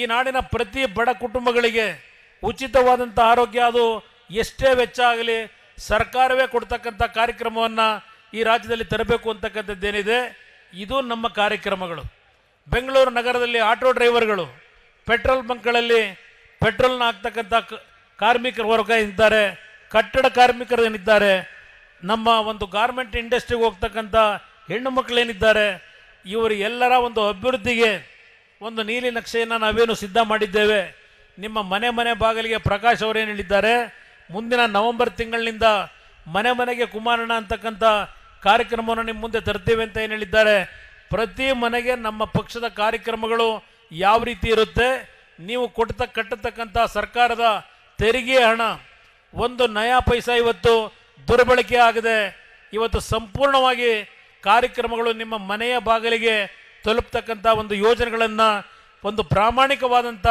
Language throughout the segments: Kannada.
ಈ ನಾಡಿನ ಪ್ರತಿ ಬಡ ಕುಟುಂಬಗಳಿಗೆ ಉಚಿತವಾದಂಥ ಆರೋಗ್ಯ ಅದು ಎಷ್ಟೇ ವೆಚ್ಚ ಆಗಲಿ ಸರ್ಕಾರವೇ ಕೊಡ್ತಕ್ಕಂಥ ಕಾರ್ಯಕ್ರಮವನ್ನು ಈ ರಾಜ್ಯದಲ್ಲಿ ತರಬೇಕು ಅಂತಕ್ಕಂಥದ್ದೇನಿದೆ ಇದು ನಮ್ಮ ಕಾರ್ಯಕ್ರಮಗಳು ಬೆಂಗಳೂರು ನಗರದಲ್ಲಿ ಆಟೋ ಡ್ರೈವರ್ಗಳು ಪೆಟ್ರೋಲ್ ಬಂಕ್ಗಳಲ್ಲಿ ಪೆಟ್ರೋಲ್ನ ಹಾಕ್ತಕ್ಕಂಥ ಕಾರ್ಮಿಕರ ವರ್ಗ ಇದ್ದಾರೆ ಕಟ್ಟಡ ಕಾರ್ಮಿಕರು ಏನಿದ್ದಾರೆ ನಮ್ಮ ಒಂದು ಗಾರ್ಮೆಂಟ್ ಇಂಡಸ್ಟ್ರಿಗೆ ಹೋಗ್ತಕ್ಕಂಥ ಹೆಣ್ಣು ಮಕ್ಕಳೇನಿದ್ದಾರೆ ಇವರು ಎಲ್ಲರ ಒಂದು ಅಭಿವೃದ್ಧಿಗೆ ಒಂದು ನೀಲಿ ನಕ್ಷೆಯನ್ನು ನಾವೇನು ಸಿದ್ಧ ಮಾಡಿದ್ದೇವೆ ನಿಮ್ಮ ಮನೆ ಮನೆ ಬಾಗಿಲಿಗೆ ಪ್ರಕಾಶ್ ಅವರೇನು ಹೇಳಿದ್ದಾರೆ ಮುಂದಿನ ನವೆಂಬರ್ ತಿಂಗಳಿನಿಂದ ಮನೆ ಮನೆಗೆ ಕುಮಾರಣ್ಣ ಅಂತಕ್ಕಂಥ ಕಾರ್ಯಕ್ರಮವನ್ನು ನಿಮ್ಮ ಮುಂದೆ ತರ್ತೇವೆ ಅಂತ ಏನು ಹೇಳಿದ್ದಾರೆ ಪ್ರತಿ ಮನೆಗೆ ನಮ್ಮ ಪಕ್ಷದ ಕಾರ್ಯಕ್ರಮಗಳು ಯಾವ ರೀತಿ ಇರುತ್ತೆ ನೀವು ಕೊಟ್ಟ ಕಟ್ಟತಕ್ಕಂಥ ಸರ್ಕಾರದ ತೆರಿಗೆ ಹಣ ಒಂದು ನಯಾ ಪೈಸಾ ಇವತ್ತು ದುರ್ಬಳಕೆ ಆಗದೆ ಇವತ್ತು ಸಂಪೂರ್ಣವಾಗಿ ಕಾರ್ಯಕ್ರಮಗಳು ನಿಮ್ಮ ಮನೆಯ ಬಾಗಿಲಿಗೆ ತಲುಪ್ತಕ್ಕಂಥ ಒಂದು ಯೋಜನೆಗಳನ್ನು ಒಂದು ಪ್ರಾಮಾಣಿಕವಾದಂಥ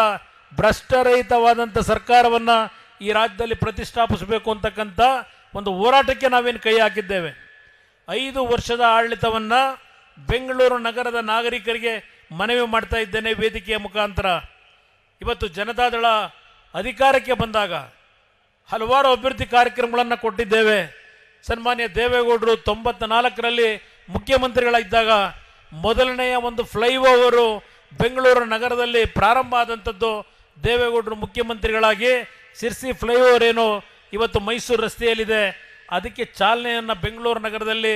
ಭ್ರಷ್ಟರಹಿತವಾದಂಥ ಸರ್ಕಾರವನ್ನು ಈ ರಾಜ್ಯದಲ್ಲಿ ಪ್ರತಿಷ್ಠಾಪಿಸಬೇಕು ಅಂತಕ್ಕಂಥ ಒಂದು ಹೋರಾಟಕ್ಕೆ ನಾವೇನು ಕೈ ಹಾಕಿದ್ದೇವೆ ಐದು ವರ್ಷದ ಆಡಳಿತವನ್ನು ಬೆಂಗಳೂರು ನಗರದ ನಾಗರಿಕರಿಗೆ ಮನವಿ ಮಾಡ್ತಾ ಇದ್ದೇನೆ ವೇದಿಕೆಯ ಮುಖಾಂತರ ಇವತ್ತು ಜನತಾದಳ ಅಧಿಕಾರಕ್ಕೆ ಬಂದಾಗ ಹಲವಾರು ಅಭಿವೃದ್ಧಿ ಕಾರ್ಯಕ್ರಮಗಳನ್ನು ಕೊಟ್ಟಿದ್ದೇವೆ ಸನ್ಮಾನ್ಯ ದೇವೇಗೌಡರು ತೊಂಬತ್ತ ನಾಲ್ಕರಲ್ಲಿ ಮುಖ್ಯಮಂತ್ರಿಗಳಾಗಿದ್ದಾಗ ಮೊದಲನೆಯ ಒಂದು ಫ್ಲೈಓವರು ಬೆಂಗಳೂರು ನಗರದಲ್ಲಿ ಪ್ರಾರಂಭ ಆದಂಥದ್ದು ದೇವೇಗೌಡರು ಮುಖ್ಯಮಂತ್ರಿಗಳಾಗಿ ಸಿರ್ಸಿ ಫ್ಲೈಓವರ್ ಏನು ಇವತ್ತು ಮೈಸೂರು ರಸ್ತೆಯಲ್ಲಿದೆ ಅದಕ್ಕೆ ಚಾಲನೆಯನ್ನು ಬೆಂಗಳೂರು ನಗರದಲ್ಲಿ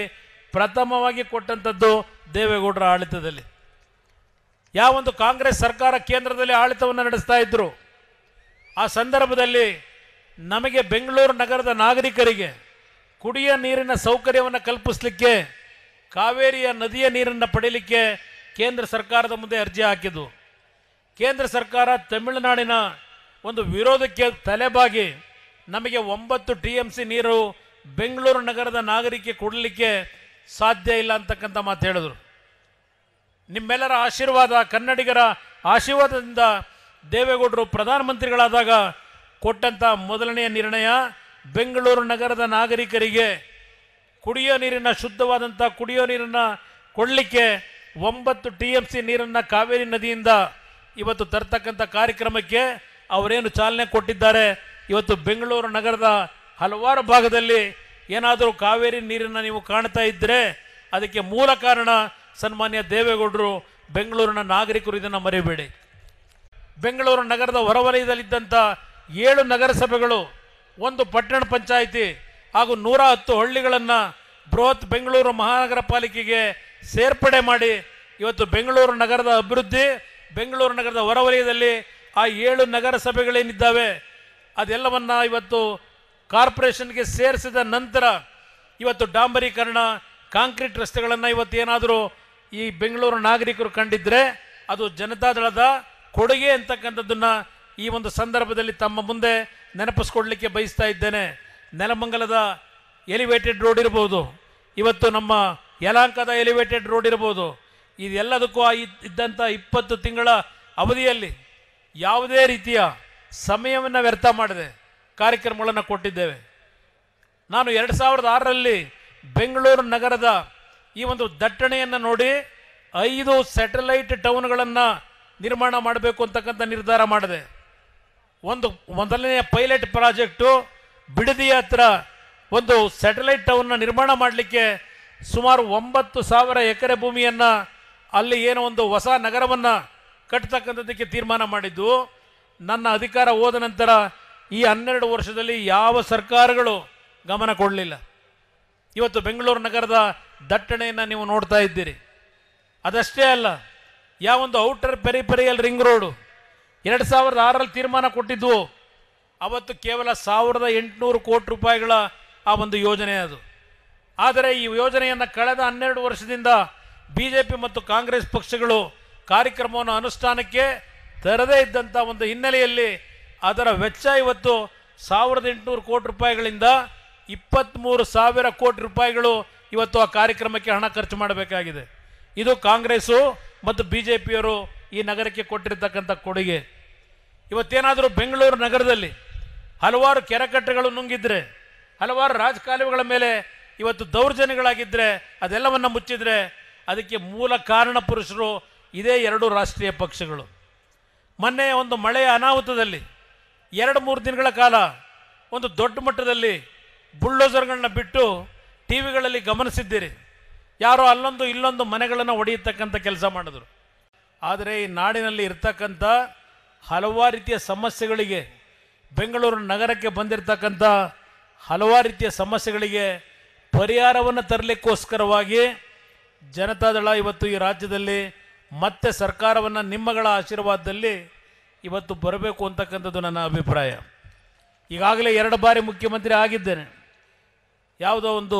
ಪ್ರಥಮವಾಗಿ ಕೊಟ್ಟಂಥದ್ದು ದೇವೇಗೌಡರ ಆಡಳಿತದಲ್ಲಿ ಒಂದು ಕಾಂಗ್ರೆಸ್ ಸರ್ಕಾರ ಕೇಂದ್ರದಲ್ಲಿ ಆಡಳಿತವನ್ನು ನಡೆಸ್ತಾ ಇದ್ದರು ಆ ಸಂದರ್ಭದಲ್ಲಿ ನಮಗೆ ಬೆಂಗಳೂರು ನಗರದ ನಾಗರಿಕರಿಗೆ ಕುಡಿಯ ನೀರಿನ ಸೌಕರ್ಯವನ್ನು ಕಲ್ಪಿಸಲಿಕ್ಕೆ ಕಾವೇರಿಯ ನದಿಯ ನೀರನ್ನು ಪಡೆಯಲಿಕ್ಕೆ ಕೇಂದ್ರ ಸರ್ಕಾರದ ಮುಂದೆ ಅರ್ಜಿ ಹಾಕಿದ್ದು ಕೇಂದ್ರ ಸರ್ಕಾರ ತಮಿಳುನಾಡಿನ ಒಂದು ವಿರೋಧಕ್ಕೆ ತಲೆಬಾಗಿ ನಮಗೆ ಒಂಬತ್ತು ಟಿ ಎಂ ಸಿ ನೀರು ಬೆಂಗಳೂರು ನಗರದ ನಾಗರಿಕ ಕೊಡಲಿಕ್ಕೆ ಸಾಧ್ಯ ಇಲ್ಲ ಅಂತಕ್ಕಂಥ ಮಾತು ಹೇಳಿದರು ನಿಮ್ಮೆಲ್ಲರ ಆಶೀರ್ವಾದ ಕನ್ನಡಿಗರ ಆಶೀರ್ವಾದದಿಂದ ದೇವೇಗೌಡರು ಪ್ರಧಾನಮಂತ್ರಿಗಳಾದಾಗ ಕೊಟ್ಟಂಥ ಮೊದಲನೆಯ ನಿರ್ಣಯ ಬೆಂಗಳೂರು ನಗರದ ನಾಗರಿಕರಿಗೆ ಕುಡಿಯೋ ನೀರಿನ ಶುದ್ಧವಾದಂಥ ಕುಡಿಯೋ ನೀರನ್ನು ಕೊಡಲಿಕ್ಕೆ ಒಂಬತ್ತು ಟಿ ಎಮ್ ಸಿ ನೀರನ್ನು ಕಾವೇರಿ ನದಿಯಿಂದ ಇವತ್ತು ತರ್ತಕ್ಕಂಥ ಕಾರ್ಯಕ್ರಮಕ್ಕೆ ಅವರೇನು ಚಾಲನೆ ಕೊಟ್ಟಿದ್ದಾರೆ ಇವತ್ತು ಬೆಂಗಳೂರು ನಗರದ ಹಲವಾರು ಭಾಗದಲ್ಲಿ ಏನಾದರೂ ಕಾವೇರಿ ನೀರನ್ನು ನೀವು ಕಾಣ್ತಾ ಇದ್ದರೆ ಅದಕ್ಕೆ ಮೂಲ ಕಾರಣ ಸನ್ಮಾನ್ಯ ದೇವೇಗೌಡರು ಬೆಂಗಳೂರಿನ ನಾಗರಿಕರು ಇದನ್ನು ಮರೆಯಬೇಡಿ ಬೆಂಗಳೂರು ನಗರದ ಹೊರವಲಯದಲ್ಲಿದ್ದಂಥ ಏಳು ನಗರಸಭೆಗಳು ಒಂದು ಪಟ್ಟಣ ಪಂಚಾಯಿತಿ ಹಾಗೂ ನೂರ ಹತ್ತು ಹಳ್ಳಿಗಳನ್ನು ಬೃಹತ್ ಬೆಂಗಳೂರು ಮಹಾನಗರ ಪಾಲಿಕೆಗೆ ಸೇರ್ಪಡೆ ಮಾಡಿ ಇವತ್ತು ಬೆಂಗಳೂರು ನಗರದ ಅಭಿವೃದ್ಧಿ ಬೆಂಗಳೂರು ನಗರದ ಹೊರವಲಯದಲ್ಲಿ ಆ ಏಳು ನಗರಸಭೆಗಳೇನಿದ್ದಾವೆ ಸಭೆಗಳೇನಿದ್ದಾವೆ ಅದೆಲ್ಲವನ್ನು ಇವತ್ತು ಕಾರ್ಪೊರೇಷನ್ಗೆ ಸೇರಿಸಿದ ನಂತರ ಇವತ್ತು ಡಾಂಬರೀಕರಣ ಕಾಂಕ್ರೀಟ್ ರಸ್ತೆಗಳನ್ನು ಏನಾದರೂ ಈ ಬೆಂಗಳೂರು ನಾಗರಿಕರು ಕಂಡಿದ್ದರೆ ಅದು ಜನತಾದಳದ ಕೊಡುಗೆ ಅಂತಕ್ಕಂಥದ್ದನ್ನು ಈ ಒಂದು ಸಂದರ್ಭದಲ್ಲಿ ತಮ್ಮ ಮುಂದೆ ನೆನಪಿಸ್ಕೊಡ್ಲಿಕ್ಕೆ ಬಯಸ್ತಾ ಇದ್ದೇನೆ ನೆಲಮಂಗಲದ ಎಲಿವೇಟೆಡ್ ರೋಡ್ ಇರ್ಬೋದು ಇವತ್ತು ನಮ್ಮ ಯಲಾಂಕದ ಎಲಿವೇಟೆಡ್ ರೋಡ್ ಇರ್ಬೋದು ಇದೆಲ್ಲದಕ್ಕೂ ಇದ್ದಂಥ ಇಪ್ಪತ್ತು ತಿಂಗಳ ಅವಧಿಯಲ್ಲಿ ಯಾವುದೇ ರೀತಿಯ ಸಮಯವನ್ನು ವ್ಯರ್ಥ ಮಾಡದೆ ಕಾರ್ಯಕ್ರಮಗಳನ್ನು ಕೊಟ್ಟಿದ್ದೇವೆ ನಾನು ಎರಡು ಸಾವಿರದ ಆರರಲ್ಲಿ ಬೆಂಗಳೂರು ನಗರದ ಈ ಒಂದು ದಟ್ಟಣೆಯನ್ನು ನೋಡಿ ಐದು ಸ್ಯಾಟಲೈಟ್ ಟೌನ್ಗಳನ್ನು ನಿರ್ಮಾಣ ಮಾಡಬೇಕು ಅಂತಕ್ಕಂಥ ನಿರ್ಧಾರ ಮಾಡಿದೆ ಒಂದು ಮೊದಲನೆಯ ಪೈಲಟ್ ಪ್ರಾಜೆಕ್ಟು ಬಿಡದಿಯ ಹತ್ರ ಒಂದು ಸ್ಯಾಟಲೈಟ್ ಟೌನ್ನ ನಿರ್ಮಾಣ ಮಾಡಲಿಕ್ಕೆ ಸುಮಾರು ಒಂಬತ್ತು ಸಾವಿರ ಎಕರೆ ಭೂಮಿಯನ್ನು ಅಲ್ಲಿ ಏನೋ ಒಂದು ಹೊಸ ನಗರವನ್ನು ಕಟ್ತಕ್ಕಂಥದ್ದಕ್ಕೆ ತೀರ್ಮಾನ ಮಾಡಿದ್ದು ನನ್ನ ಅಧಿಕಾರ ಹೋದ ನಂತರ ಈ ಹನ್ನೆರಡು ವರ್ಷದಲ್ಲಿ ಯಾವ ಸರ್ಕಾರಗಳು ಗಮನ ಕೊಡಲಿಲ್ಲ ಇವತ್ತು ಬೆಂಗಳೂರು ನಗರದ ದಟ್ಟಣೆಯನ್ನು ನೀವು ನೋಡ್ತಾ ಇದ್ದೀರಿ ಅದಷ್ಟೇ ಅಲ್ಲ ಯಾವೊಂದು ಔಟರ್ ಪೆರಿಪೆರಿಯಲ್ ರಿಂಗ್ ರೋಡು ಎರಡು ಸಾವಿರದ ಆರರಲ್ಲಿ ತೀರ್ಮಾನ ಕೊಟ್ಟಿದ್ದು ಅವತ್ತು ಕೇವಲ ಸಾವಿರದ ಎಂಟುನೂರು ಕೋಟಿ ರೂಪಾಯಿಗಳ ಆ ಒಂದು ಯೋಜನೆ ಅದು ಆದರೆ ಈ ಯೋಜನೆಯನ್ನು ಕಳೆದ ಹನ್ನೆರಡು ವರ್ಷದಿಂದ ಬಿ ಜೆ ಪಿ ಮತ್ತು ಕಾಂಗ್ರೆಸ್ ಪಕ್ಷಗಳು ಕಾರ್ಯಕ್ರಮವನ್ನು ಅನುಷ್ಠಾನಕ್ಕೆ ತರದೇ ಇದ್ದಂಥ ಒಂದು ಹಿನ್ನೆಲೆಯಲ್ಲಿ ಅದರ ವೆಚ್ಚ ಇವತ್ತು ಸಾವಿರದ ಎಂಟುನೂರು ಕೋಟಿ ರೂಪಾಯಿಗಳಿಂದ ಇಪ್ಪತ್ತ್ಮೂರು ಸಾವಿರ ಕೋಟಿ ರೂಪಾಯಿಗಳು ಇವತ್ತು ಆ ಕಾರ್ಯಕ್ರಮಕ್ಕೆ ಹಣ ಖರ್ಚು ಮಾಡಬೇಕಾಗಿದೆ ಇದು ಕಾಂಗ್ರೆಸ್ಸು ಮತ್ತು ಬಿ ಜೆ ಪಿಯವರು ಈ ನಗರಕ್ಕೆ ಕೊಟ್ಟಿರ್ತಕ್ಕಂಥ ಕೊಡುಗೆ ಇವತ್ತೇನಾದರೂ ಬೆಂಗಳೂರು ನಗರದಲ್ಲಿ ಹಲವಾರು ಕೆರೆಕಟ್ಟೆಗಳು ನುಂಗಿದ್ರೆ ಹಲವಾರು ರಾಜಕಾಲುವೆಗಳ ಮೇಲೆ ಇವತ್ತು ದೌರ್ಜನ್ಯಗಳಾಗಿದ್ದರೆ ಅದೆಲ್ಲವನ್ನು ಮುಚ್ಚಿದರೆ ಅದಕ್ಕೆ ಮೂಲ ಕಾರಣ ಪುರುಷರು ಇದೇ ಎರಡು ರಾಷ್ಟ್ರೀಯ ಪಕ್ಷಗಳು ಮೊನ್ನೆ ಒಂದು ಮಳೆಯ ಅನಾಹುತದಲ್ಲಿ ಎರಡು ಮೂರು ದಿನಗಳ ಕಾಲ ಒಂದು ದೊಡ್ಡ ಮಟ್ಟದಲ್ಲಿ ಬುಲ್ಡೋಸರ್ಗಳನ್ನ ಬಿಟ್ಟು ಟಿ ವಿಗಳಲ್ಲಿ ಗಮನಿಸಿದ್ದೀರಿ ಯಾರೋ ಅಲ್ಲೊಂದು ಇಲ್ಲೊಂದು ಮನೆಗಳನ್ನು ಒಡೆಯತಕ್ಕಂಥ ಕೆಲಸ ಮಾಡಿದ್ರು ಆದರೆ ಈ ನಾಡಿನಲ್ಲಿ ಇರ್ತಕ್ಕಂಥ ಹಲವಾರು ರೀತಿಯ ಸಮಸ್ಯೆಗಳಿಗೆ ಬೆಂಗಳೂರು ನಗರಕ್ಕೆ ಬಂದಿರತಕ್ಕಂಥ ಹಲವಾರು ರೀತಿಯ ಸಮಸ್ಯೆಗಳಿಗೆ ಪರಿಹಾರವನ್ನು ತರಲಿಕ್ಕೋಸ್ಕರವಾಗಿ ಜನತಾದಳ ಇವತ್ತು ಈ ರಾಜ್ಯದಲ್ಲಿ ಮತ್ತೆ ಸರ್ಕಾರವನ್ನು ನಿಮ್ಮಗಳ ಆಶೀರ್ವಾದದಲ್ಲಿ ಇವತ್ತು ಬರಬೇಕು ಅಂತಕ್ಕಂಥದ್ದು ನನ್ನ ಅಭಿಪ್ರಾಯ ಈಗಾಗಲೇ ಎರಡು ಬಾರಿ ಮುಖ್ಯಮಂತ್ರಿ ಆಗಿದ್ದೇನೆ ಯಾವುದೋ ಒಂದು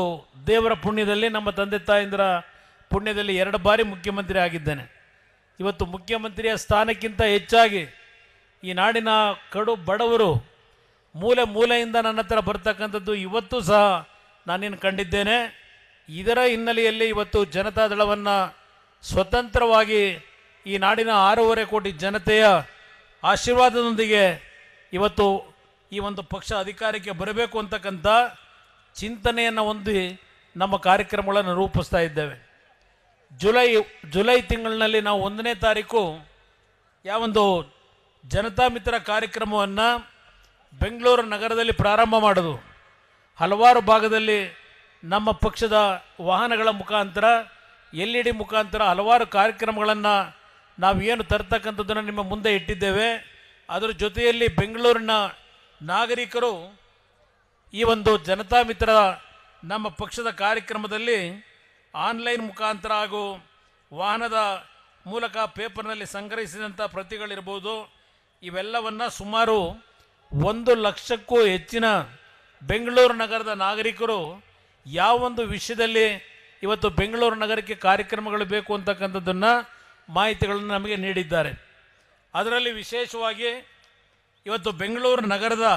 ದೇವರ ಪುಣ್ಯದಲ್ಲಿ ನಮ್ಮ ತಂದೆ ತಾಯಿಂದರ ಪುಣ್ಯದಲ್ಲಿ ಎರಡು ಬಾರಿ ಮುಖ್ಯಮಂತ್ರಿ ಆಗಿದ್ದೇನೆ ಇವತ್ತು ಮುಖ್ಯಮಂತ್ರಿಯ ಸ್ಥಾನಕ್ಕಿಂತ ಹೆಚ್ಚಾಗಿ ಈ ನಾಡಿನ ಕಡು ಬಡವರು ಮೂಲೆ ಮೂಲೆಯಿಂದ ನನ್ನ ಹತ್ರ ಬರ್ತಕ್ಕಂಥದ್ದು ಇವತ್ತು ಸಹ ನಾನಿನ್ನು ಕಂಡಿದ್ದೇನೆ ಇದರ ಹಿನ್ನೆಲೆಯಲ್ಲಿ ಇವತ್ತು ಜನತಾದಳವನ್ನು ಸ್ವತಂತ್ರವಾಗಿ ಈ ನಾಡಿನ ಆರೂವರೆ ಕೋಟಿ ಜನತೆಯ ಆಶೀರ್ವಾದದೊಂದಿಗೆ ಇವತ್ತು ಈ ಒಂದು ಪಕ್ಷ ಅಧಿಕಾರಕ್ಕೆ ಬರಬೇಕು ಅಂತಕ್ಕಂಥ ಚಿಂತನೆಯನ್ನು ಹೊಂದಿ ನಮ್ಮ ಕಾರ್ಯಕ್ರಮಗಳನ್ನು ರೂಪಿಸ್ತಾ ಇದ್ದೇವೆ ಜುಲೈ ಜುಲೈ ತಿಂಗಳಿನಲ್ಲಿ ನಾವು ಒಂದನೇ ತಾರೀಕು ಯಾವೊಂದು ಜನತಾ ಮಿತ್ರ ಕಾರ್ಯಕ್ರಮವನ್ನು ಬೆಂಗಳೂರು ನಗರದಲ್ಲಿ ಪ್ರಾರಂಭ ಮಾಡೋದು ಹಲವಾರು ಭಾಗದಲ್ಲಿ ನಮ್ಮ ಪಕ್ಷದ ವಾಹನಗಳ ಮುಖಾಂತರ ಎಲ್ ಇ ಡಿ ಮುಖಾಂತರ ಹಲವಾರು ಕಾರ್ಯಕ್ರಮಗಳನ್ನು ನಾವು ಏನು ತರ್ತಕ್ಕಂಥದ್ದನ್ನು ನಿಮ್ಮ ಮುಂದೆ ಇಟ್ಟಿದ್ದೇವೆ ಅದರ ಜೊತೆಯಲ್ಲಿ ಬೆಂಗಳೂರಿನ ನಾಗರಿಕರು ಈ ಒಂದು ಜನತಾ ಮಿತ್ರ ನಮ್ಮ ಪಕ್ಷದ ಕಾರ್ಯಕ್ರಮದಲ್ಲಿ ಆನ್ಲೈನ್ ಮುಖಾಂತರ ಹಾಗೂ ವಾಹನದ ಮೂಲಕ ಪೇಪರ್ನಲ್ಲಿ ಸಂಗ್ರಹಿಸಿದಂಥ ಪ್ರತಿಗಳಿರ್ಬೋದು ಇವೆಲ್ಲವನ್ನು ಸುಮಾರು ಒಂದು ಲಕ್ಷಕ್ಕೂ ಹೆಚ್ಚಿನ ಬೆಂಗಳೂರು ನಗರದ ನಾಗರಿಕರು ಯಾವ ಒಂದು ವಿಷಯದಲ್ಲಿ ಇವತ್ತು ಬೆಂಗಳೂರು ನಗರಕ್ಕೆ ಕಾರ್ಯಕ್ರಮಗಳು ಬೇಕು ಅಂತಕ್ಕಂಥದ್ದನ್ನು ಮಾಹಿತಿಗಳನ್ನು ನಮಗೆ ನೀಡಿದ್ದಾರೆ ಅದರಲ್ಲಿ ವಿಶೇಷವಾಗಿ ಇವತ್ತು ಬೆಂಗಳೂರು ನಗರದ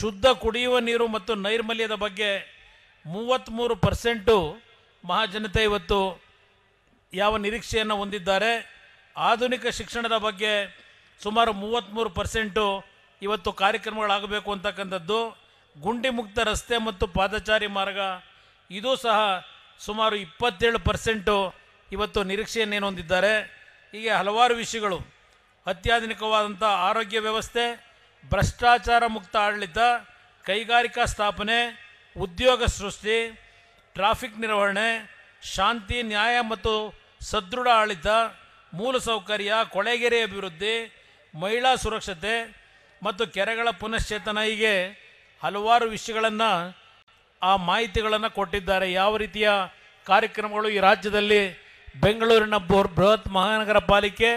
ಶುದ್ಧ ಕುಡಿಯುವ ನೀರು ಮತ್ತು ನೈರ್ಮಲ್ಯದ ಬಗ್ಗೆ ಮೂವತ್ತ್ಮೂರು ಪರ್ಸೆಂಟು ಮಹಾಜನತೆ ಇವತ್ತು ಯಾವ ನಿರೀಕ್ಷೆಯನ್ನು ಹೊಂದಿದ್ದಾರೆ ಆಧುನಿಕ ಶಿಕ್ಷಣದ ಬಗ್ಗೆ ಸುಮಾರು ಮೂವತ್ತ್ಮೂರು ಪರ್ಸೆಂಟು ಇವತ್ತು ಕಾರ್ಯಕ್ರಮಗಳಾಗಬೇಕು ಅಂತಕ್ಕಂಥದ್ದು ಗುಂಡಿ ಮುಕ್ತ ರಸ್ತೆ ಮತ್ತು ಪಾದಚಾರಿ ಮಾರ್ಗ ಇದೂ ಸಹ ಸುಮಾರು ಇಪ್ಪತ್ತೇಳು ಪರ್ಸೆಂಟು ಇವತ್ತು ನಿರೀಕ್ಷೆಯನ್ನೇನು ಹೊಂದಿದ್ದಾರೆ ಹೀಗೆ ಹಲವಾರು ವಿಷಯಗಳು ಅತ್ಯಾಧುನಿಕವಾದಂಥ ಆರೋಗ್ಯ ವ್ಯವಸ್ಥೆ ಭ್ರಷ್ಟಾಚಾರ ಮುಕ್ತ ಆಡಳಿತ ಕೈಗಾರಿಕಾ ಸ್ಥಾಪನೆ ಉದ್ಯೋಗ ಸೃಷ್ಟಿ ಟ್ರಾಫಿಕ್ ನಿರ್ವಹಣೆ ಶಾಂತಿ ನ್ಯಾಯ ಮತ್ತು ಸದೃಢ ಆಡಳಿತ ಮೂಲಸೌಕರ್ಯ ಕೊಳೆಗೆರೆ ಅಭಿವೃದ್ಧಿ ಮಹಿಳಾ ಸುರಕ್ಷತೆ ಮತ್ತು ಕೆರೆಗಳ ಪುನಶ್ಚೇತನ ಹೀಗೆ ಹಲವಾರು ವಿಷಯಗಳನ್ನು ಆ ಮಾಹಿತಿಗಳನ್ನು ಕೊಟ್ಟಿದ್ದಾರೆ ಯಾವ ರೀತಿಯ ಕಾರ್ಯಕ್ರಮಗಳು ಈ ರಾಜ್ಯದಲ್ಲಿ ಬೆಂಗಳೂರಿನ ಬೃಹತ್ ಮಹಾನಗರ ಪಾಲಿಕೆ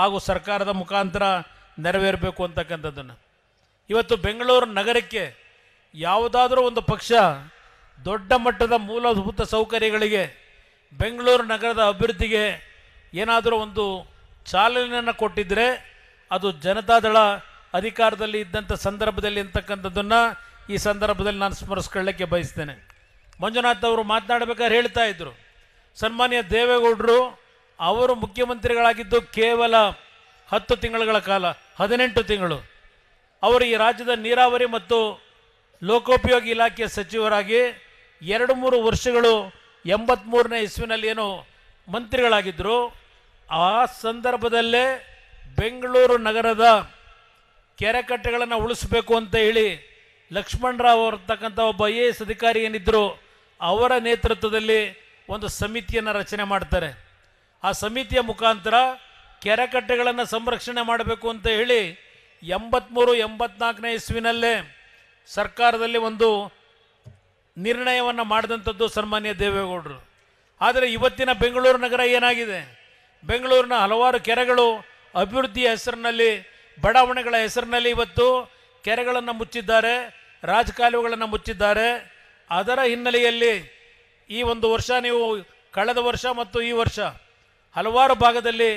ಹಾಗೂ ಸರ್ಕಾರದ ಮುಖಾಂತರ ನೆರವೇರಬೇಕು ಅಂತಕ್ಕಂಥದ್ದನ್ನು ಇವತ್ತು ಬೆಂಗಳೂರು ನಗರಕ್ಕೆ ಯಾವುದಾದರೂ ಒಂದು ಪಕ್ಷ ದೊಡ್ಡ ಮಟ್ಟದ ಮೂಲಭೂತ ಸೌಕರ್ಯಗಳಿಗೆ ಬೆಂಗಳೂರು ನಗರದ ಅಭಿವೃದ್ಧಿಗೆ ಏನಾದರೂ ಒಂದು ಚಾಲನೆಯನ್ನು ಕೊಟ್ಟಿದ್ದರೆ ಅದು ಜನತಾದಳ ಅಧಿಕಾರದಲ್ಲಿ ಇದ್ದಂಥ ಸಂದರ್ಭದಲ್ಲಿ ಅಂತಕ್ಕಂಥದ್ದನ್ನು ಈ ಸಂದರ್ಭದಲ್ಲಿ ನಾನು ಸ್ಮರಿಸ್ಕೊಳ್ಳೋಕ್ಕೆ ಬಯಸ್ತೇನೆ ಮಂಜುನಾಥ್ ಅವರು ಮಾತನಾಡಬೇಕಾದ್ರೆ ಹೇಳ್ತಾ ಇದ್ದರು ಸನ್ಮಾನ್ಯ ದೇವೇಗೌಡರು ಅವರು ಮುಖ್ಯಮಂತ್ರಿಗಳಾಗಿದ್ದು ಕೇವಲ ಹತ್ತು ತಿಂಗಳುಗಳ ಕಾಲ ಹದಿನೆಂಟು ತಿಂಗಳು ಅವರು ಈ ರಾಜ್ಯದ ನೀರಾವರಿ ಮತ್ತು ಲೋಕೋಪಯೋಗಿ ಇಲಾಖೆಯ ಸಚಿವರಾಗಿ ಎರಡು ಮೂರು ವರ್ಷಗಳು ಎಂಬತ್ತ್ಮೂರನೇ ಇಸ್ವಿನಲ್ಲಿ ಏನು ಮಂತ್ರಿಗಳಾಗಿದ್ದರು ಆ ಸಂದರ್ಭದಲ್ಲೇ ಬೆಂಗಳೂರು ನಗರದ ಕೆರೆಕಟ್ಟೆಗಳನ್ನು ಉಳಿಸಬೇಕು ಅಂತ ಹೇಳಿ ಲಕ್ಷ್ಮಣರಾವ್ ಅವರತಕ್ಕಂಥ ಒಬ್ಬ ಐ ಎ ಎಸ್ ಅಧಿಕಾರಿ ಏನಿದ್ದರು ಅವರ ನೇತೃತ್ವದಲ್ಲಿ ಒಂದು ಸಮಿತಿಯನ್ನು ರಚನೆ ಮಾಡ್ತಾರೆ ಆ ಸಮಿತಿಯ ಮುಖಾಂತರ ಕೆರೆಕಟ್ಟೆಗಳನ್ನು ಸಂರಕ್ಷಣೆ ಮಾಡಬೇಕು ಅಂತ ಹೇಳಿ ಎಂಬತ್ತ್ಮೂರು ಎಂಬತ್ನಾಲ್ಕನೇ ಇಸ್ವಿನಲ್ಲೇ ಸರ್ಕಾರದಲ್ಲಿ ಒಂದು ನಿರ್ಣಯವನ್ನು ಮಾಡಿದಂಥದ್ದು ಸನ್ಮಾನ್ಯ ದೇವೇಗೌಡರು ಆದರೆ ಇವತ್ತಿನ ಬೆಂಗಳೂರು ನಗರ ಏನಾಗಿದೆ ಬೆಂಗಳೂರಿನ ಹಲವಾರು ಕೆರೆಗಳು ಅಭಿವೃದ್ಧಿಯ ಹೆಸರಿನಲ್ಲಿ ಬಡಾವಣೆಗಳ ಹೆಸರಿನಲ್ಲಿ ಇವತ್ತು ಕೆರೆಗಳನ್ನು ಮುಚ್ಚಿದ್ದಾರೆ ರಾಜಕಾಲುವೆಗಳನ್ನು ಮುಚ್ಚಿದ್ದಾರೆ ಅದರ ಹಿನ್ನೆಲೆಯಲ್ಲಿ ಈ ಒಂದು ವರ್ಷ ನೀವು ಕಳೆದ ವರ್ಷ ಮತ್ತು ಈ ವರ್ಷ ಹಲವಾರು ಭಾಗದಲ್ಲಿ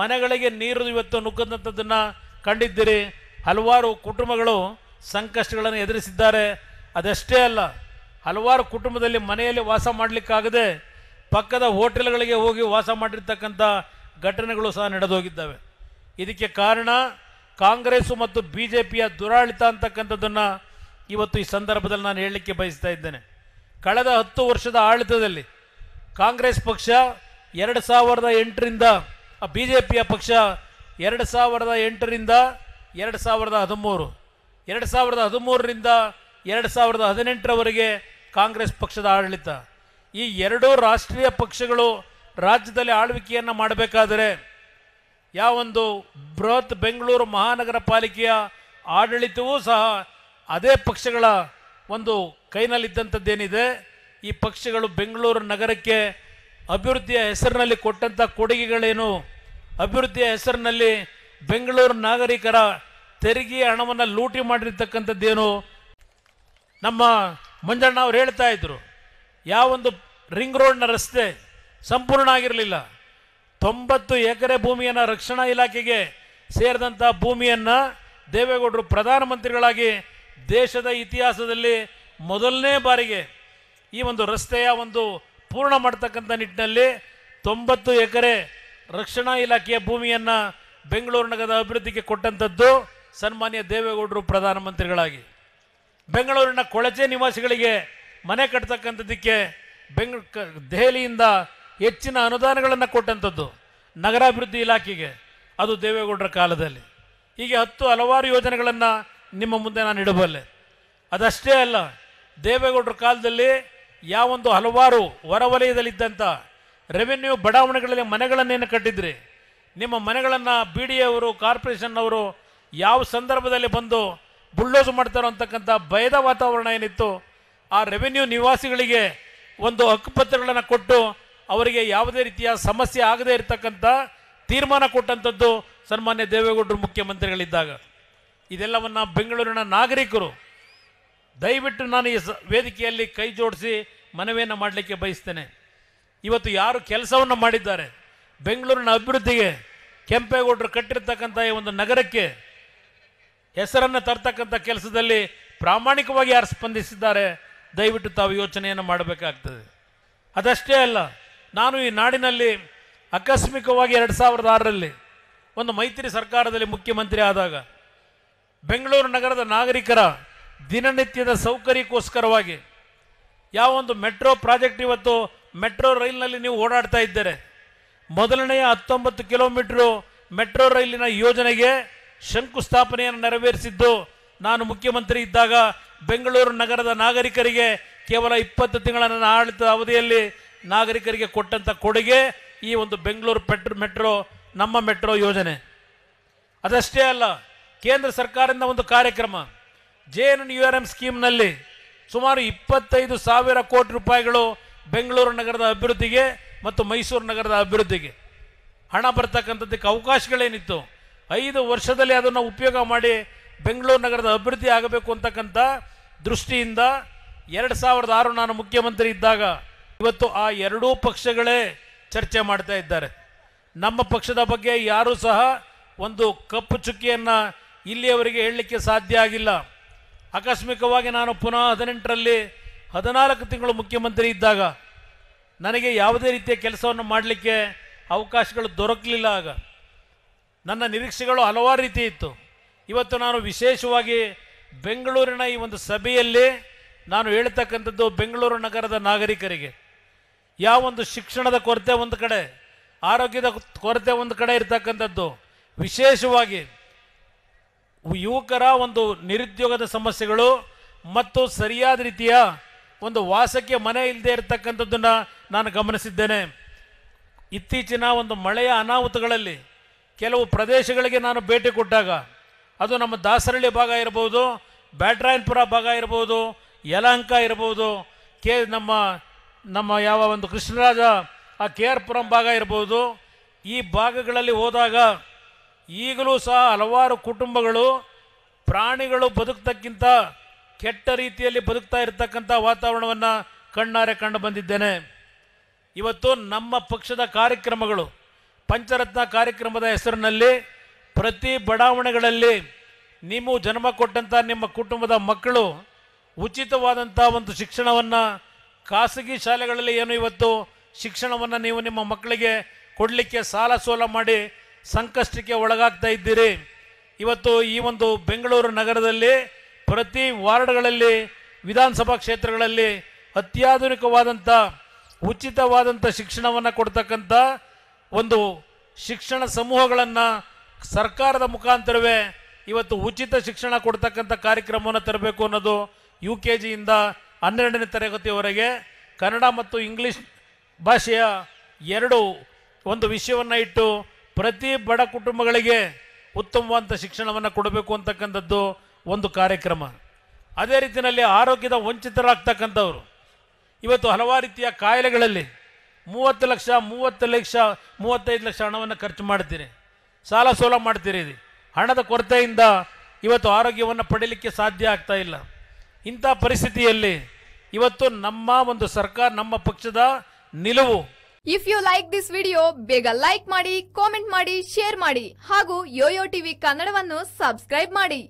ಮನೆಗಳಿಗೆ ನೀರು ಇವತ್ತು ನುಗ್ಗದಂಥದ್ದನ್ನು ಕಂಡಿದ್ದೀರಿ ಹಲವಾರು ಕುಟುಂಬಗಳು ಸಂಕಷ್ಟಗಳನ್ನು ಎದುರಿಸಿದ್ದಾರೆ ಅದಷ್ಟೇ ಅಲ್ಲ ಹಲವಾರು ಕುಟುಂಬದಲ್ಲಿ ಮನೆಯಲ್ಲಿ ವಾಸ ಮಾಡಲಿಕ್ಕಾಗದೆ ಪಕ್ಕದ ಹೋಟೆಲ್ಗಳಿಗೆ ಹೋಗಿ ವಾಸ ಮಾಡಿರ್ತಕ್ಕಂಥ ಘಟನೆಗಳು ಸಹ ನಡೆದೋಗಿದ್ದಾವೆ ಇದಕ್ಕೆ ಕಾರಣ ಕಾಂಗ್ರೆಸ್ ಮತ್ತು ಬಿ ಜೆ ಪಿಯ ದುರಾಳಿತ ಅಂತಕ್ಕಂಥದ್ದನ್ನು ಇವತ್ತು ಈ ಸಂದರ್ಭದಲ್ಲಿ ನಾನು ಹೇಳಲಿಕ್ಕೆ ಬಯಸ್ತಾ ಇದ್ದೇನೆ ಕಳೆದ ಹತ್ತು ವರ್ಷದ ಆಡಳಿತದಲ್ಲಿ ಕಾಂಗ್ರೆಸ್ ಪಕ್ಷ ಎರಡು ಸಾವಿರದ ಎಂಟರಿಂದ ಬಿ ಜೆ ಪಿಯ ಪಕ್ಷ ಎರಡು ಸಾವಿರದ ಎಂಟರಿಂದ ಎರಡು ಸಾವಿರದ ಹದಿಮೂರು ಎರಡು ಸಾವಿರದ ಹದಿಮೂರರಿಂದ ಎರಡು ಸಾವಿರದ ಹದಿನೆಂಟರವರೆಗೆ ಕಾಂಗ್ರೆಸ್ ಪಕ್ಷದ ಆಡಳಿತ ಈ ಎರಡೂ ರಾಷ್ಟ್ರೀಯ ಪಕ್ಷಗಳು ರಾಜ್ಯದಲ್ಲಿ ಆಳ್ವಿಕೆಯನ್ನು ಮಾಡಬೇಕಾದರೆ ಯಾವೊಂದು ಬೃಹತ್ ಬೆಂಗಳೂರು ಮಹಾನಗರ ಪಾಲಿಕೆಯ ಆಡಳಿತವೂ ಸಹ ಅದೇ ಪಕ್ಷಗಳ ಒಂದು ಕೈನಲ್ಲಿದ್ದಂಥದ್ದೇನಿದೆ ಈ ಪಕ್ಷಗಳು ಬೆಂಗಳೂರು ನಗರಕ್ಕೆ ಅಭಿವೃದ್ಧಿಯ ಹೆಸರಿನಲ್ಲಿ ಕೊಟ್ಟಂಥ ಕೊಡುಗೆಗಳೇನು ಅಭಿವೃದ್ಧಿಯ ಹೆಸರಿನಲ್ಲಿ ಬೆಂಗಳೂರು ನಾಗರಿಕರ ತೆರಿಗೆ ಹಣವನ್ನು ಲೂಟಿ ಮಾಡಿರ್ತಕ್ಕಂಥದ್ದೇನು ನಮ್ಮ ಮಂಜಣ್ಣ ಅವ್ರು ಹೇಳ್ತಾ ಇದ್ದರು ಯಾವೊಂದು ರಿಂಗ್ ರೋಡ್ನ ರಸ್ತೆ ಸಂಪೂರ್ಣ ಆಗಿರಲಿಲ್ಲ ತೊಂಬತ್ತು ಎಕರೆ ಭೂಮಿಯನ್ನು ರಕ್ಷಣಾ ಇಲಾಖೆಗೆ ಸೇರಿದಂಥ ಭೂಮಿಯನ್ನು ದೇವೇಗೌಡರು ಪ್ರಧಾನಮಂತ್ರಿಗಳಾಗಿ ದೇಶದ ಇತಿಹಾಸದಲ್ಲಿ ಮೊದಲನೇ ಬಾರಿಗೆ ಈ ಒಂದು ರಸ್ತೆಯ ಒಂದು ಪೂರ್ಣ ಮಾಡ್ತಕ್ಕಂಥ ನಿಟ್ಟಿನಲ್ಲಿ ತೊಂಬತ್ತು ಎಕರೆ ರಕ್ಷಣಾ ಇಲಾಖೆಯ ಭೂಮಿಯನ್ನು ಬೆಂಗಳೂರು ನಗರದ ಅಭಿವೃದ್ಧಿಗೆ ಕೊಟ್ಟಂಥದ್ದು ಸನ್ಮಾನ್ಯ ದೇವೇಗೌಡರು ಪ್ರಧಾನಮಂತ್ರಿಗಳಾಗಿ ಬೆಂಗಳೂರಿನ ಕೊಳಚೆ ನಿವಾಸಿಗಳಿಗೆ ಮನೆ ಕಟ್ತಕ್ಕಂಥದ್ದಕ್ಕೆ ಬೆಂಗ್ ದೆಹಲಿಯಿಂದ ಹೆಚ್ಚಿನ ಅನುದಾನಗಳನ್ನು ಕೊಟ್ಟಂಥದ್ದು ನಗರಾಭಿವೃದ್ಧಿ ಇಲಾಖೆಗೆ ಅದು ದೇವೇಗೌಡರ ಕಾಲದಲ್ಲಿ ಹೀಗೆ ಹತ್ತು ಹಲವಾರು ಯೋಜನೆಗಳನ್ನು ನಿಮ್ಮ ಮುಂದೆ ನಾನು ಇಡಬಲ್ಲೆ ಅದಷ್ಟೇ ಅಲ್ಲ ದೇವೇಗೌಡರ ಕಾಲದಲ್ಲಿ ಯಾವೊಂದು ಹಲವಾರು ಹೊರವಲಯದಲ್ಲಿದ್ದಂಥ ರೆವೆನ್ಯೂ ಬಡಾವಣೆಗಳಲ್ಲಿ ಮನೆಗಳನ್ನೇನು ಕಟ್ಟಿದ್ರಿ ನಿಮ್ಮ ಮನೆಗಳನ್ನು ಬಿ ಡಿ ಎವರು ಕಾರ್ಪೊರೇಷನ್ನವರು ಯಾವ ಸಂದರ್ಭದಲ್ಲಿ ಬಂದು ಬುಳ್ಳೋಸು ಮಾಡ್ತಾರೋ ಅಂತಕ್ಕಂಥ ಭಯದ ವಾತಾವರಣ ಏನಿತ್ತು ಆ ರೆವೆನ್ಯೂ ನಿವಾಸಿಗಳಿಗೆ ಒಂದು ಹಕ್ಕುಪತ್ರಗಳನ್ನು ಕೊಟ್ಟು ಅವರಿಗೆ ಯಾವುದೇ ರೀತಿಯ ಸಮಸ್ಯೆ ಆಗದೇ ಇರತಕ್ಕಂಥ ತೀರ್ಮಾನ ಕೊಟ್ಟಂಥದ್ದು ಸನ್ಮಾನ್ಯ ದೇವೇಗೌಡರು ಮುಖ್ಯಮಂತ್ರಿಗಳಿದ್ದಾಗ ಇದೆಲ್ಲವನ್ನು ಬೆಂಗಳೂರಿನ ನಾಗರಿಕರು ದಯವಿಟ್ಟು ನಾನು ಈ ವೇದಿಕೆಯಲ್ಲಿ ಕೈ ಜೋಡಿಸಿ ಮನವಿಯನ್ನು ಮಾಡಲಿಕ್ಕೆ ಬಯಸ್ತೇನೆ ಇವತ್ತು ಯಾರು ಕೆಲಸವನ್ನು ಮಾಡಿದ್ದಾರೆ ಬೆಂಗಳೂರಿನ ಅಭಿವೃದ್ಧಿಗೆ ಕೆಂಪೇಗೌಡರು ಕಟ್ಟಿರ್ತಕ್ಕಂಥ ಈ ಒಂದು ನಗರಕ್ಕೆ ಹೆಸರನ್ನು ತರ್ತಕ್ಕಂಥ ಕೆಲಸದಲ್ಲಿ ಪ್ರಾಮಾಣಿಕವಾಗಿ ಯಾರು ಸ್ಪಂದಿಸಿದ್ದಾರೆ ದಯವಿಟ್ಟು ತಾವು ಯೋಚನೆಯನ್ನು ಮಾಡಬೇಕಾಗ್ತದೆ ಅದಷ್ಟೇ ಅಲ್ಲ ನಾನು ಈ ನಾಡಿನಲ್ಲಿ ಆಕಸ್ಮಿಕವಾಗಿ ಎರಡು ಸಾವಿರದ ಆರರಲ್ಲಿ ಒಂದು ಮೈತ್ರಿ ಸರ್ಕಾರದಲ್ಲಿ ಮುಖ್ಯಮಂತ್ರಿ ಆದಾಗ ಬೆಂಗಳೂರು ನಗರದ ನಾಗರಿಕರ ದಿನನಿತ್ಯದ ಸೌಕರ್ಯಕ್ಕೋಸ್ಕರವಾಗಿ ಯಾವ ಒಂದು ಮೆಟ್ರೋ ಪ್ರಾಜೆಕ್ಟ್ ಇವತ್ತು ಮೆಟ್ರೋ ರೈಲಿನಲ್ಲಿ ನೀವು ಓಡಾಡ್ತಾ ಇದ್ದರೆ ಮೊದಲನೆಯ ಹತ್ತೊಂಬತ್ತು ಕಿಲೋಮೀಟ್ರು ಮೆಟ್ರೋ ರೈಲಿನ ಯೋಜನೆಗೆ ಶಂಕುಸ್ಥಾಪನೆಯನ್ನು ನೆರವೇರಿಸಿದ್ದು ನಾನು ಮುಖ್ಯಮಂತ್ರಿ ಇದ್ದಾಗ ಬೆಂಗಳೂರು ನಗರದ ನಾಗರಿಕರಿಗೆ ಕೇವಲ ಇಪ್ಪತ್ತು ತಿಂಗಳ ನನ್ನ ಆಡಳಿತದ ಅವಧಿಯಲ್ಲಿ ನಾಗರಿಕರಿಗೆ ಕೊಟ್ಟಂಥ ಕೊಡುಗೆ ಈ ಒಂದು ಬೆಂಗಳೂರು ಪೆಟ್ರೋ ಮೆಟ್ರೋ ನಮ್ಮ ಮೆಟ್ರೋ ಯೋಜನೆ ಅದಷ್ಟೇ ಅಲ್ಲ ಕೇಂದ್ರ ಸರ್ಕಾರದಿಂದ ಒಂದು ಕಾರ್ಯಕ್ರಮ J N U R M ಸ್ಕೀಮ್ನಲ್ಲಿ ಸುಮಾರು ಇಪ್ಪತ್ತೈದು ಸಾವಿರ ಕೋಟಿ ರೂಪಾಯಿಗಳು ಬೆಂಗಳೂರು ನಗರದ ಅಭಿವೃದ್ಧಿಗೆ ಮತ್ತು ಮೈಸೂರು ನಗರದ ಅಭಿವೃದ್ಧಿಗೆ ಹಣ ಬರ್ತಕ್ಕಂಥದ್ದಕ್ಕೆ ಅವಕಾಶಗಳೇನಿತ್ತು ಐದು ವರ್ಷದಲ್ಲಿ ಅದನ್ನು ಉಪಯೋಗ ಮಾಡಿ ಬೆಂಗಳೂರು ನಗರದ ಅಭಿವೃದ್ಧಿ ಆಗಬೇಕು ಅಂತಕ್ಕಂಥ ದೃಷ್ಟಿಯಿಂದ ಎರಡು ಸಾವಿರದ ಆರು ನಾನು ಮುಖ್ಯಮಂತ್ರಿ ಇದ್ದಾಗ ಇವತ್ತು ಆ ಎರಡೂ ಪಕ್ಷಗಳೇ ಚರ್ಚೆ ಮಾಡ್ತಾ ಇದ್ದಾರೆ ನಮ್ಮ ಪಕ್ಷದ ಬಗ್ಗೆ ಯಾರೂ ಸಹ ಒಂದು ಕಪ್ಪು ಚುಕ್ಕಿಯನ್ನು ಇಲ್ಲಿಯವರಿಗೆ ಹೇಳಲಿಕ್ಕೆ ಸಾಧ್ಯ ಆಗಿಲ್ಲ ಆಕಸ್ಮಿಕವಾಗಿ ನಾನು ಪುನಃ ಹದಿನೆಂಟರಲ್ಲಿ ಹದಿನಾಲ್ಕು ತಿಂಗಳು ಮುಖ್ಯಮಂತ್ರಿ ಇದ್ದಾಗ ನನಗೆ ಯಾವುದೇ ರೀತಿಯ ಕೆಲಸವನ್ನು ಮಾಡಲಿಕ್ಕೆ ಅವಕಾಶಗಳು ದೊರಕಲಿಲ್ಲ ಆಗ ನನ್ನ ನಿರೀಕ್ಷೆಗಳು ಹಲವಾರು ರೀತಿ ಇತ್ತು ಇವತ್ತು ನಾನು ವಿಶೇಷವಾಗಿ ಬೆಂಗಳೂರಿನ ಈ ಒಂದು ಸಭೆಯಲ್ಲಿ ನಾನು ಹೇಳ್ತಕ್ಕಂಥದ್ದು ಬೆಂಗಳೂರು ನಗರದ ನಾಗರಿಕರಿಗೆ ಯಾವ ಒಂದು ಶಿಕ್ಷಣದ ಕೊರತೆ ಒಂದು ಕಡೆ ಆರೋಗ್ಯದ ಕೊರತೆ ಒಂದು ಕಡೆ ಇರತಕ್ಕಂಥದ್ದು ವಿಶೇಷವಾಗಿ ಯುವಕರ ಒಂದು ನಿರುದ್ಯೋಗದ ಸಮಸ್ಯೆಗಳು ಮತ್ತು ಸರಿಯಾದ ರೀತಿಯ ಒಂದು ವಾಸಕ್ಕೆ ಮನೆ ಇಲ್ಲದೆ ಇರತಕ್ಕಂಥದ್ದನ್ನು ನಾನು ಗಮನಿಸಿದ್ದೇನೆ ಇತ್ತೀಚಿನ ಒಂದು ಮಳೆಯ ಅನಾಹುತಗಳಲ್ಲಿ ಕೆಲವು ಪ್ರದೇಶಗಳಿಗೆ ನಾನು ಭೇಟಿ ಕೊಟ್ಟಾಗ ಅದು ನಮ್ಮ ದಾಸರಳ್ಳಿ ಭಾಗ ಇರ್ಬೋದು ಬ್ಯಾಟ್ರಾಯನ್ಪುರ ಭಾಗ ಇರ್ಬೋದು ಯಲಹಂಕ ಇರ್ಬೋದು ಕೆ ನಮ್ಮ ನಮ್ಮ ಯಾವ ಒಂದು ಕೃಷ್ಣರಾಜ ಆ ಕೆ ಆರ್ ಪುರಂ ಭಾಗ ಇರ್ಬೋದು ಈ ಭಾಗಗಳಲ್ಲಿ ಹೋದಾಗ ಈಗಲೂ ಸಹ ಹಲವಾರು ಕುಟುಂಬಗಳು ಪ್ರಾಣಿಗಳು ಬದುಕ್ತಕ್ಕಿಂತ ಕೆಟ್ಟ ರೀತಿಯಲ್ಲಿ ಬದುಕ್ತಾ ಇರತಕ್ಕಂಥ ವಾತಾವರಣವನ್ನು ಕಣ್ಣಾರೆ ಕಂಡು ಬಂದಿದ್ದೇನೆ ಇವತ್ತು ನಮ್ಮ ಪಕ್ಷದ ಕಾರ್ಯಕ್ರಮಗಳು ಪಂಚರತ್ನ ಕಾರ್ಯಕ್ರಮದ ಹೆಸರಿನಲ್ಲಿ ಪ್ರತಿ ಬಡಾವಣೆಗಳಲ್ಲಿ ನೀವು ಜನ್ಮ ಕೊಟ್ಟಂಥ ನಿಮ್ಮ ಕುಟುಂಬದ ಮಕ್ಕಳು ಉಚಿತವಾದಂಥ ಒಂದು ಶಿಕ್ಷಣವನ್ನು ಖಾಸಗಿ ಶಾಲೆಗಳಲ್ಲಿ ಏನು ಇವತ್ತು ಶಿಕ್ಷಣವನ್ನು ನೀವು ನಿಮ್ಮ ಮಕ್ಕಳಿಗೆ ಕೊಡಲಿಕ್ಕೆ ಸಾಲ ಸೋಲ ಮಾಡಿ ಸಂಕಷ್ಟಕ್ಕೆ ಒಳಗಾಗ್ತಾ ಇದ್ದೀರಿ ಇವತ್ತು ಈ ಒಂದು ಬೆಂಗಳೂರು ನಗರದಲ್ಲಿ ಪ್ರತಿ ವಾರ್ಡ್ಗಳಲ್ಲಿ ವಿಧಾನಸಭಾ ಕ್ಷೇತ್ರಗಳಲ್ಲಿ ಅತ್ಯಾಧುನಿಕವಾದಂಥ ಉಚಿತವಾದಂಥ ಶಿಕ್ಷಣವನ್ನು ಕೊಡ್ತಕ್ಕಂಥ ಒಂದು ಶಿಕ್ಷಣ ಸಮೂಹಗಳನ್ನು ಸರ್ಕಾರದ ಮುಖಾಂತರವೇ ಇವತ್ತು ಉಚಿತ ಶಿಕ್ಷಣ ಕೊಡ್ತಕ್ಕಂಥ ಕಾರ್ಯಕ್ರಮವನ್ನು ತರಬೇಕು ಅನ್ನೋದು ಯು ಕೆ ಜಿಯಿಂದ ಹನ್ನೆರಡನೇ ತರಗತಿಯವರೆಗೆ ಕನ್ನಡ ಮತ್ತು ಇಂಗ್ಲೀಷ್ ಭಾಷೆಯ ಎರಡು ಒಂದು ವಿಷಯವನ್ನು ಇಟ್ಟು ಪ್ರತಿ ಬಡ ಕುಟುಂಬಗಳಿಗೆ ಉತ್ತಮವಾದಂಥ ಶಿಕ್ಷಣವನ್ನು ಕೊಡಬೇಕು ಅಂತಕ್ಕಂಥದ್ದು ಒಂದು ಕಾರ್ಯಕ್ರಮ ಅದೇ ರೀತಿಯಲ್ಲಿ ಆರೋಗ್ಯದ ವಂಚಿತರಾಗ್ತಕ್ಕಂಥವ್ರು ಇವತ್ತು ಹಲವಾರು ರೀತಿಯ ಕಾಯಿಲೆಗಳಲ್ಲಿ ಮೂವತ್ತು ಲಕ್ಷ ಮೂವತ್ತು ಲಕ್ಷ ಮೂವತ್ತೈದು ಲಕ್ಷ ಹಣವನ್ನು ಖರ್ಚು ಮಾಡ್ತೀರಿ ಸಾಲ ಸೋಲ ಮಾಡ್ತೀರಿ ಹಣದ ಕೊರತೆಯಿಂದ ಇವತ್ತು ಆರೋಗ್ಯವನ್ನು ಪಡೀಲಿಕ್ಕೆ ಸಾಧ್ಯ ಆಗ್ತಾ ಇಲ್ಲ ಇಂಥ ಪರಿಸ್ಥಿತಿಯಲ್ಲಿ ಇವತ್ತು ನಮ್ಮ ಒಂದು ಸರ್ಕಾರ ನಮ್ಮ ಪಕ್ಷದ ನಿಲುವು if you like this video ಬೇಗ ಲೈಕ್ ಮಾಡಿ ಕಾಮೆಂಟ್ ಮಾಡಿ ಶೇರ್ ಮಾಡಿ ಹಾಗೂ ಯೋಯೋ ಟಿವಿ ಕನ್ನಡವನ್ನು ಸಬ್ಸ್ಕ್ರೈಬ್ ಮಾಡಿ